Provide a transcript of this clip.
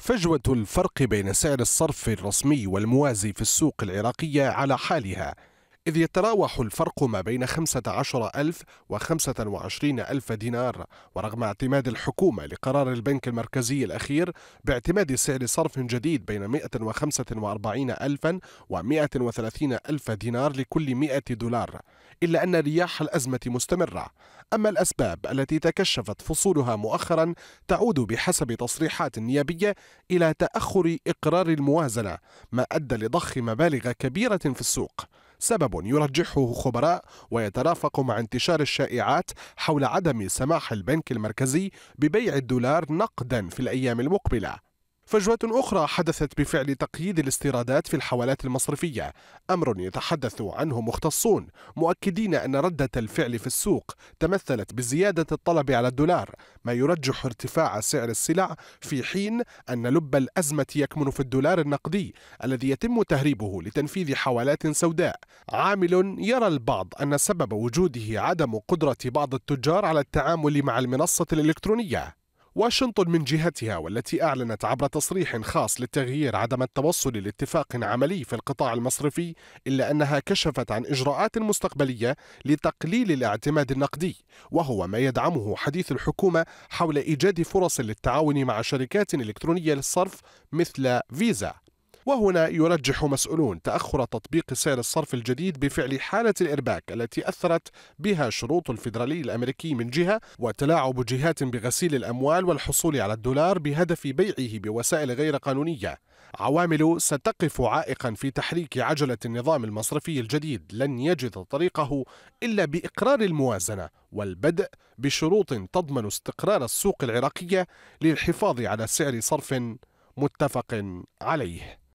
فجوة الفرق بين سعر الصرف الرسمي والموازي في السوق العراقية على حالها إذ يتراوح الفرق ما بين 15 ألف و 25 ألف دينار ورغم اعتماد الحكومة لقرار البنك المركزي الأخير باعتماد سعر صرف جديد بين 145 ألفا و 130 ألف دينار لكل 100 دولار إلا أن رياح الأزمة مستمرة أما الأسباب التي تكشفت فصولها مؤخرا تعود بحسب تصريحات نيابية إلى تأخر إقرار الموازنة ما أدى لضخ مبالغ كبيرة في السوق سبب يرجحه خبراء ويترافق مع انتشار الشائعات حول عدم سماح البنك المركزي ببيع الدولار نقدا في الأيام المقبلة فجوة أخرى حدثت بفعل تقييد الاستيرادات في الحوالات المصرفية أمر يتحدث عنه مختصون مؤكدين أن ردة الفعل في السوق تمثلت بزيادة الطلب على الدولار ما يرجح ارتفاع سعر السلع في حين أن لب الأزمة يكمن في الدولار النقدي الذي يتم تهريبه لتنفيذ حوالات سوداء عامل يرى البعض أن سبب وجوده عدم قدرة بعض التجار على التعامل مع المنصة الإلكترونية واشنطن من جهتها والتي أعلنت عبر تصريح خاص للتغيير عدم التوصل لاتفاق عملي في القطاع المصرفي إلا أنها كشفت عن إجراءات مستقبلية لتقليل الاعتماد النقدي وهو ما يدعمه حديث الحكومة حول إيجاد فرص للتعاون مع شركات إلكترونية للصرف مثل فيزا وهنا يرجح مسؤولون تأخر تطبيق سعر الصرف الجديد بفعل حالة الإرباك التي أثرت بها شروط الفيدرالي الأمريكي من جهة وتلاعب جهات بغسيل الأموال والحصول على الدولار بهدف بيعه بوسائل غير قانونية عوامل ستقف عائقا في تحريك عجلة النظام المصرفي الجديد لن يجد طريقه إلا بإقرار الموازنة والبدء بشروط تضمن استقرار السوق العراقية للحفاظ على سعر صرف متفق عليه